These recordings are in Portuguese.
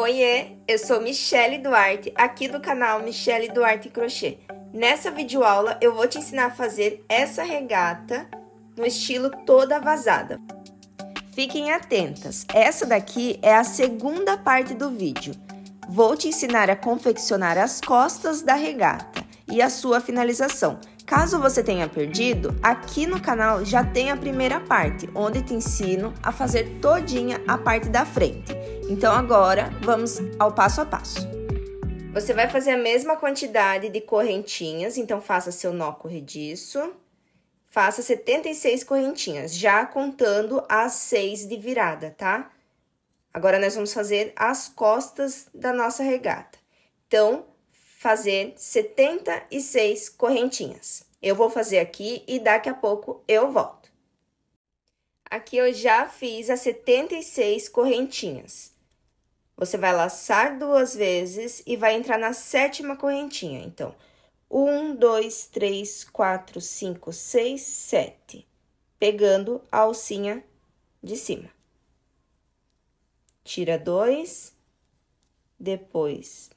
Oiê, eu sou Michele Duarte, aqui do canal Michele Duarte Crochê. Nessa videoaula eu vou te ensinar a fazer essa regata no estilo toda vazada. Fiquem atentas, essa daqui é a segunda parte do vídeo. Vou te ensinar a confeccionar as costas da regata e a sua finalização. Caso você tenha perdido, aqui no canal já tem a primeira parte, onde te ensino a fazer todinha a parte da frente. Então agora vamos ao passo a passo. Você vai fazer a mesma quantidade de correntinhas, então faça seu nó corrediço. Faça 76 correntinhas, já contando as seis de virada, tá? Agora nós vamos fazer as costas da nossa regata. Então, fazer 76 correntinhas. Eu vou fazer aqui e daqui a pouco eu volto. Aqui eu já fiz as 76 correntinhas. Você vai laçar duas vezes e vai entrar na sétima correntinha. Então, um, dois, três, quatro, cinco, seis, sete. Pegando a alcinha de cima. Tira dois, depois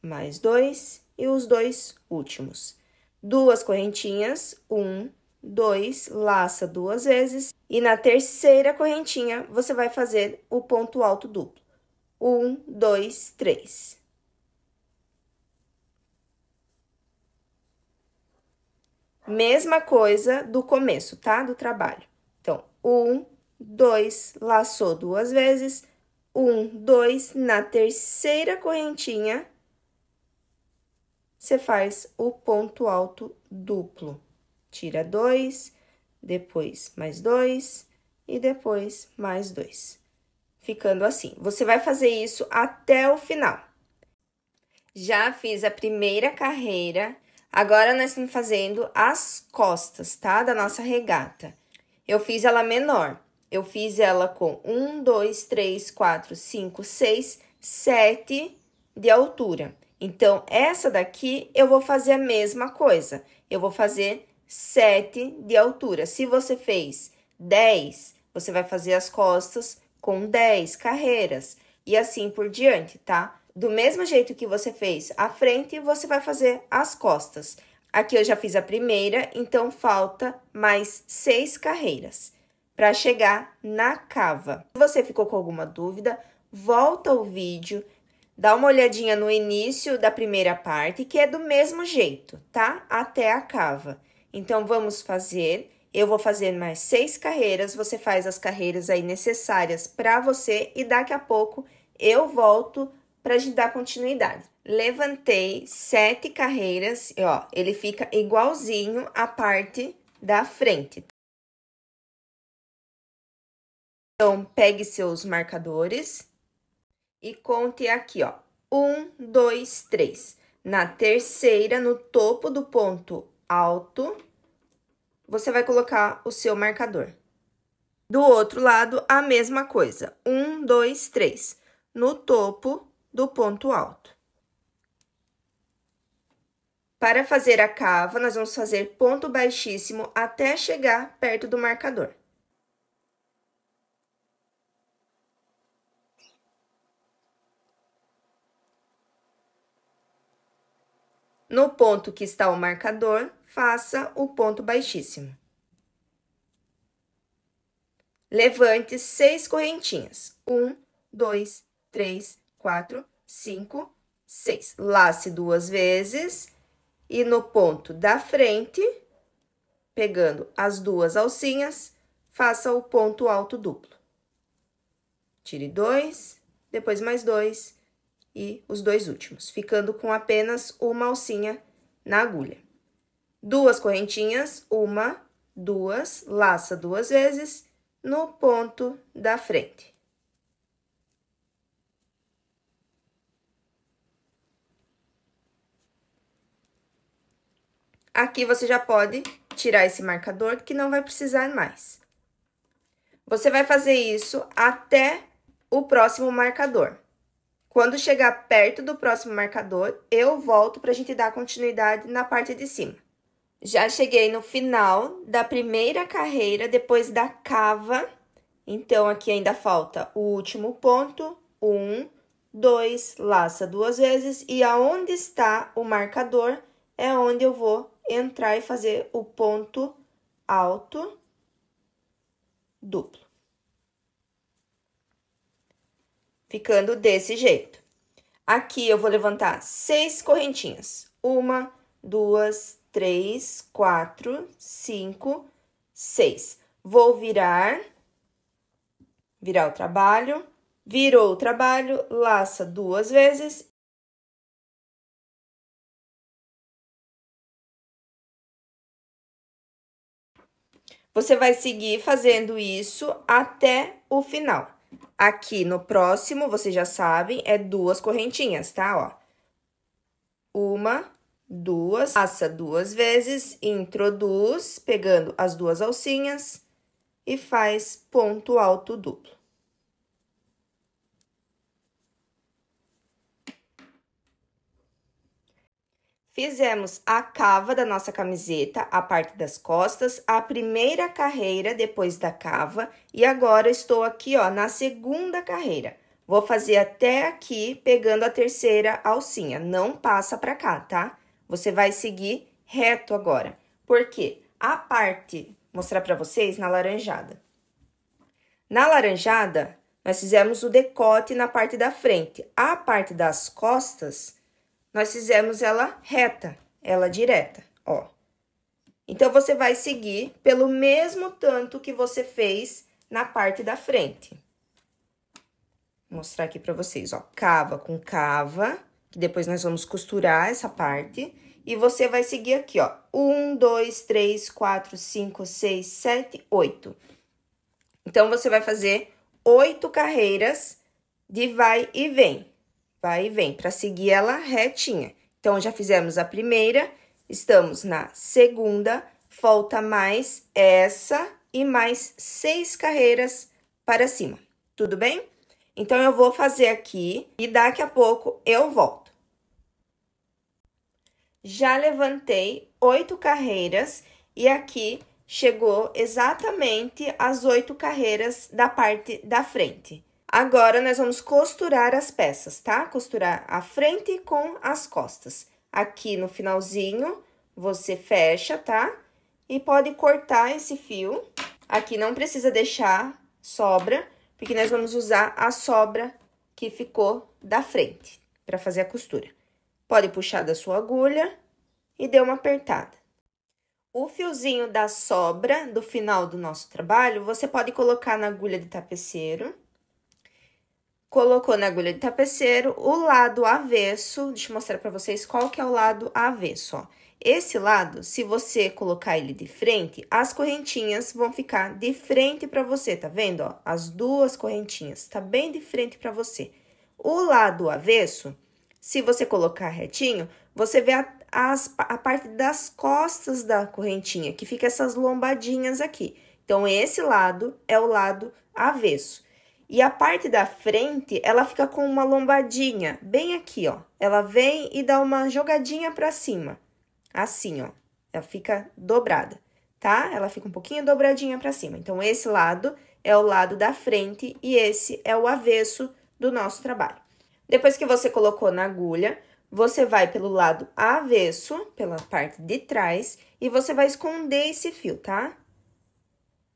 mais dois e os dois últimos duas correntinhas, um, dois, laça duas vezes, e na terceira correntinha você vai fazer o ponto alto duplo. Um, dois, três. Mesma coisa do começo, tá? Do trabalho. Então, um, dois, laçou duas vezes, um, dois, na terceira correntinha, você faz o ponto alto duplo. Tira dois, depois mais dois e depois mais dois. Ficando assim. Você vai fazer isso até o final. Já fiz a primeira carreira. Agora, nós estamos fazendo as costas, tá? Da nossa regata. Eu fiz ela menor. Eu fiz ela com um, dois, três, quatro, cinco, seis, sete de altura. Então, essa daqui eu vou fazer a mesma coisa. Eu vou fazer 7 de altura. Se você fez 10, você vai fazer as costas com 10 carreiras e assim por diante, tá? Do mesmo jeito que você fez a frente, você vai fazer as costas. Aqui eu já fiz a primeira, então falta mais 6 carreiras para chegar na cava. Se você ficou com alguma dúvida, volta o vídeo Dá uma olhadinha no início da primeira parte, que é do mesmo jeito, tá? Até a cava. Então, vamos fazer. Eu vou fazer mais seis carreiras. Você faz as carreiras aí necessárias para você e daqui a pouco eu volto para a gente dar continuidade. Levantei sete carreiras, e ó, ele fica igualzinho à parte da frente. Então, pegue seus marcadores e conte aqui, ó. Um, dois, três. Na terceira, no topo do ponto alto, você vai colocar o seu marcador. Do outro lado, a mesma coisa. Um, dois, três. No topo do ponto alto. Para fazer a cava, nós vamos fazer ponto baixíssimo até chegar perto do marcador. No ponto que está o marcador, faça o ponto baixíssimo. Levante seis correntinhas. Um, dois, três, quatro, cinco, seis. Lace duas vezes e no ponto da frente, pegando as duas alcinhas, faça o ponto alto duplo. Tire dois, depois mais dois, e os dois últimos, ficando com apenas uma alcinha na agulha. Duas correntinhas, uma, duas, laça duas vezes no ponto da frente. Aqui você já pode tirar esse marcador que não vai precisar mais. Você vai fazer isso até o próximo marcador. Quando chegar perto do próximo marcador, eu volto para a gente dar continuidade na parte de cima. Já cheguei no final da primeira carreira, depois da cava. Então, aqui ainda falta o último ponto, um, dois, laça duas vezes. E aonde está o marcador é onde eu vou entrar e fazer o ponto alto duplo. ficando desse jeito. Aqui eu vou levantar seis correntinhas. Uma, duas, três, quatro, cinco, seis. Vou virar, virar o trabalho, virou o trabalho, laça duas vezes. Você vai seguir fazendo isso até o final. Aqui no próximo, vocês já sabem, é duas correntinhas, tá? Ó, uma, duas, passa duas vezes, introduz, pegando as duas alcinhas e faz ponto alto duplo. Fizemos a cava da nossa camiseta, a parte das costas, a primeira carreira depois da cava e agora estou aqui, ó, na segunda carreira. Vou fazer até aqui, pegando a terceira alcinha, não passa para cá, tá? Você vai seguir reto agora. Porque a parte, mostrar para vocês na laranjada. Na laranjada, nós fizemos o decote na parte da frente. A parte das costas, nós fizemos ela reta, ela direta, ó. Então, você vai seguir pelo mesmo tanto que você fez na parte da frente. Vou mostrar aqui pra vocês, ó. Cava com cava, que depois nós vamos costurar essa parte. E você vai seguir aqui, ó. Um, dois, três, quatro, cinco, seis, sete, oito. Então, você vai fazer oito carreiras de vai e vem vai e vem, para seguir ela retinha. Então, já fizemos a primeira, estamos na segunda, falta mais essa e mais seis carreiras para cima, tudo bem? Então, eu vou fazer aqui e daqui a pouco eu volto. Já levantei oito carreiras e aqui chegou exatamente as oito carreiras da parte da frente. Agora, nós vamos costurar as peças, tá? Costurar a frente com as costas. Aqui no finalzinho, você fecha, tá? E pode cortar esse fio. Aqui não precisa deixar sobra, porque nós vamos usar a sobra que ficou da frente para fazer a costura. Pode puxar da sua agulha e dê uma apertada. O fiozinho da sobra do final do nosso trabalho, você pode colocar na agulha de tapeceiro colocou na agulha de tapeceiro o lado avesso. Deixa eu mostrar para vocês qual que é o lado avesso, ó. Esse lado, se você colocar ele de frente, as correntinhas vão ficar de frente para você, tá vendo, ó? As duas correntinhas, tá bem de frente para você. O lado avesso, se você colocar retinho, você vê a, as, a parte das costas da correntinha, que fica essas lombadinhas aqui. Então, esse lado é o lado avesso. E a parte da frente, ela fica com uma lombadinha, bem aqui, ó. Ela vem e dá uma jogadinha para cima. Assim, ó. Ela fica dobrada, tá? Ela fica um pouquinho dobradinha para cima. Então, esse lado é o lado da frente e esse é o avesso do nosso trabalho. Depois que você colocou na agulha, você vai pelo lado avesso, pela parte de trás, e você vai esconder esse fio, tá?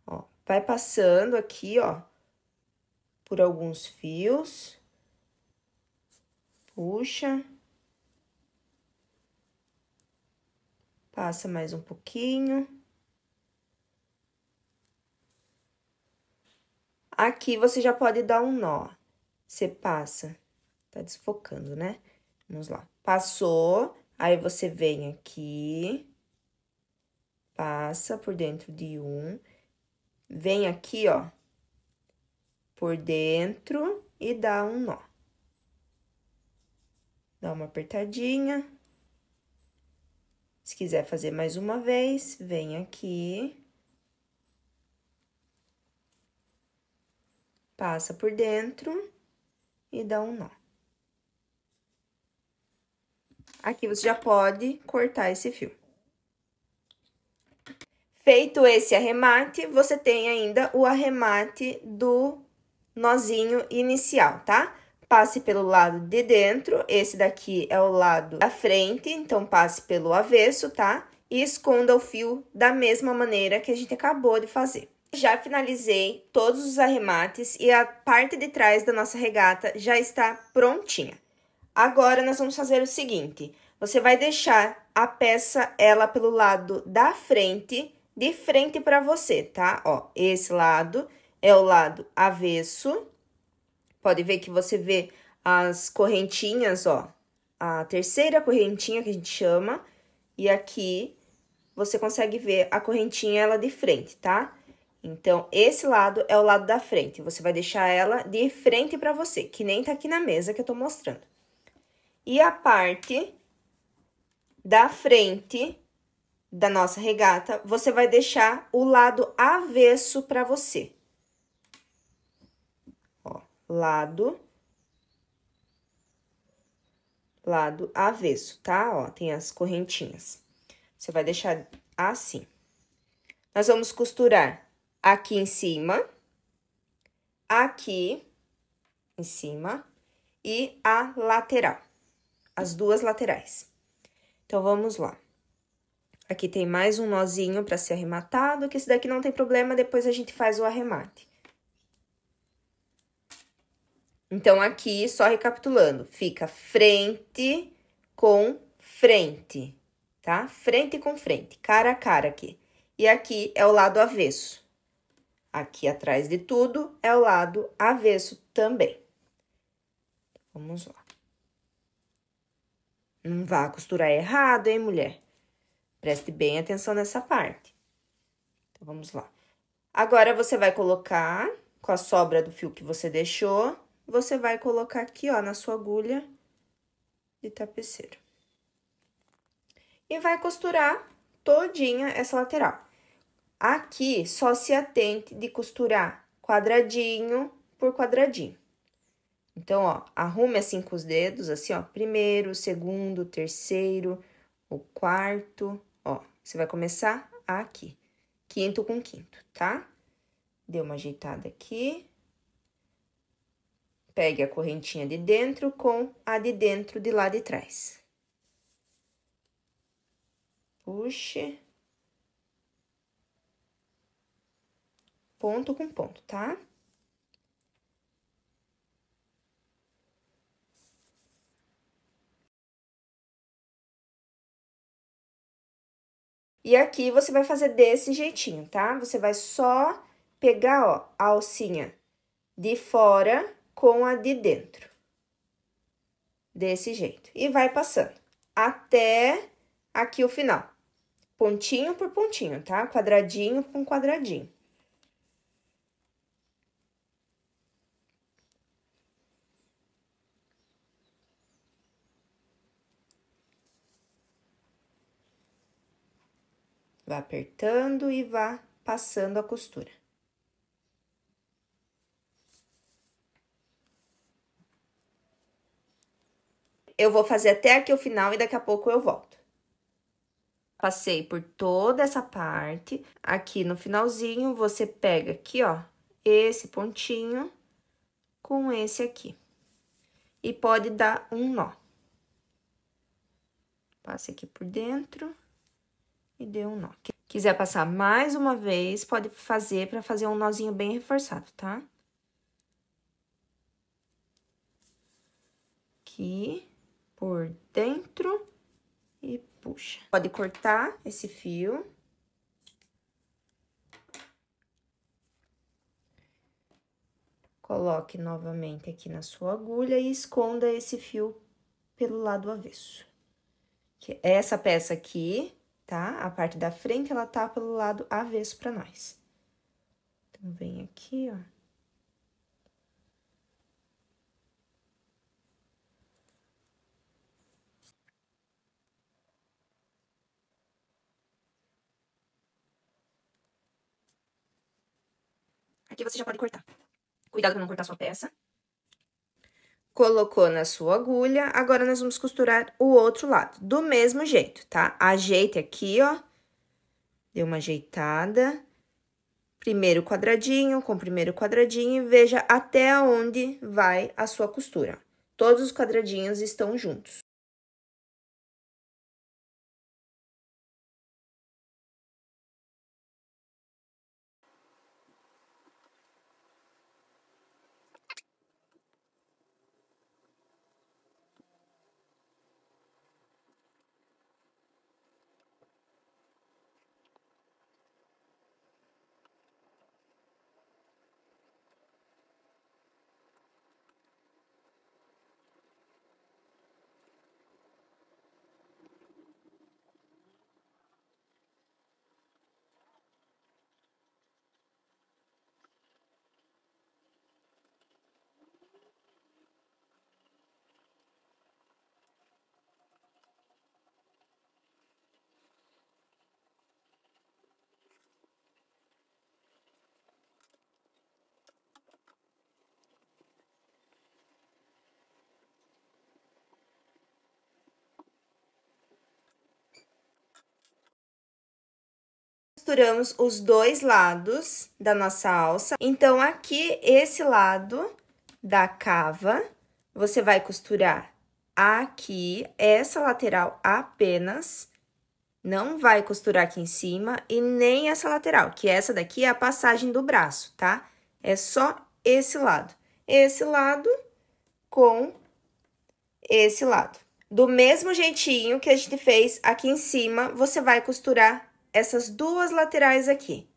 Ó, vai passando aqui, ó, por alguns fios, puxa, passa mais um pouquinho. Aqui você já pode dar um nó. Você passa, tá desfocando, né? Vamos lá. Passou, aí você vem aqui, passa por dentro de um, vem aqui, ó, por dentro e dá um nó. Dá uma apertadinha. Se quiser fazer mais uma vez, vem aqui. Passa por dentro e dá um nó. Aqui você já pode cortar esse fio. Feito esse arremate, você tem ainda o arremate do nozinho inicial, tá? Passe pelo lado de dentro, esse daqui é o lado da frente, então passe pelo avesso, tá? E esconda o fio da mesma maneira que a gente acabou de fazer. Já finalizei todos os arremates e a parte de trás da nossa regata já está prontinha. Agora, nós vamos fazer o seguinte. Você vai deixar a peça, ela, pelo lado da frente, de frente para você, tá? Ó, esse lado é o lado avesso. Pode ver que você vê as correntinhas, ó. A terceira correntinha que a gente chama. E aqui você consegue ver a correntinha ela de frente, tá? Então, esse lado é o lado da frente. Você vai deixar ela de frente para você, que nem tá aqui na mesa que eu tô mostrando. E a parte da frente da nossa regata, você vai deixar o lado avesso para você, lado, lado avesso, tá? Ó, tem as correntinhas. Você vai deixar assim. Nós vamos costurar aqui em cima, aqui em cima e a lateral, as duas laterais. Então, vamos lá. Aqui tem mais um nozinho para ser arrematado, que esse daqui não tem problema, depois a gente faz o arremate. Então, aqui, só recapitulando, fica frente com frente, tá? Frente com frente, cara a cara aqui. E aqui é o lado avesso. Aqui atrás de tudo é o lado avesso também. Vamos lá. Não vá costurar errado, hein, mulher? Preste bem atenção nessa parte. Então, vamos lá. Agora, você vai colocar com a sobra do fio que você deixou você vai colocar aqui, ó, na sua agulha de tapeceiro. E vai costurar todinha essa lateral. Aqui, só se atente de costurar quadradinho por quadradinho. Então, ó, arrume assim com os dedos, assim, ó, primeiro, segundo, terceiro, o quarto, ó. Você vai começar aqui, quinto com quinto, tá? Deu uma ajeitada aqui, Pegue a correntinha de dentro com a de dentro de lá de trás. Puxe. Ponto com ponto, tá? E aqui você vai fazer desse jeitinho, tá? Você vai só pegar, ó, a alcinha de fora com a de dentro. Desse jeito. E vai passando até aqui o final. Pontinho por pontinho, tá? Quadradinho com quadradinho. Vá apertando e vá passando a costura. Eu vou fazer até aqui o final e daqui a pouco eu volto. Passei por toda essa parte. Aqui no finalzinho, você pega aqui, ó, esse pontinho com esse aqui. E pode dar um nó. Passa aqui por dentro e deu um nó. quiser passar mais uma vez, pode fazer para fazer um nozinho bem reforçado, tá? Aqui por dentro e puxa. Pode cortar esse fio. Coloque novamente aqui na sua agulha e esconda esse fio pelo lado avesso. essa peça aqui, tá? A parte da frente, ela tá pelo lado avesso para nós. Então, vem aqui, ó. Aqui você já pode cortar. Cuidado para não cortar sua peça. Colocou na sua agulha, agora nós vamos costurar o outro lado, do mesmo jeito, tá? Ajeite aqui, ó. Deu uma ajeitada. Primeiro quadradinho com primeiro quadradinho e veja até onde vai a sua costura. Todos os quadradinhos estão juntos. costuramos os dois lados da nossa alça. Então, aqui, esse lado da cava, você vai costurar aqui, essa lateral apenas, não vai costurar aqui em cima e nem essa lateral, que essa daqui é a passagem do braço, tá? É só esse lado. Esse lado com esse lado. Do mesmo jeitinho que a gente fez aqui em cima, você vai costurar essas duas laterais aqui.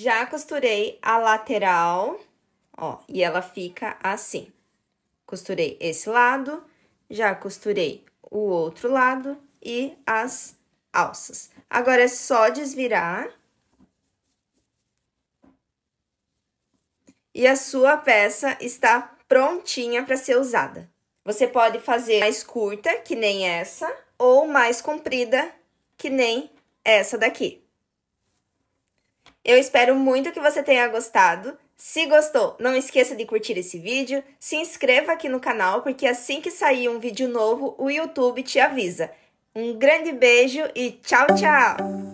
Já costurei a lateral, ó, e ela fica assim. Costurei esse lado, já costurei o outro lado e as alças. Agora, é só desvirar. E a sua peça está prontinha para ser usada. Você pode fazer mais curta, que nem essa, ou mais comprida, que nem essa daqui. Eu espero muito que você tenha gostado. Se gostou, não esqueça de curtir esse vídeo, se inscreva aqui no canal, porque assim que sair um vídeo novo, o YouTube te avisa. Um grande beijo e tchau, tchau!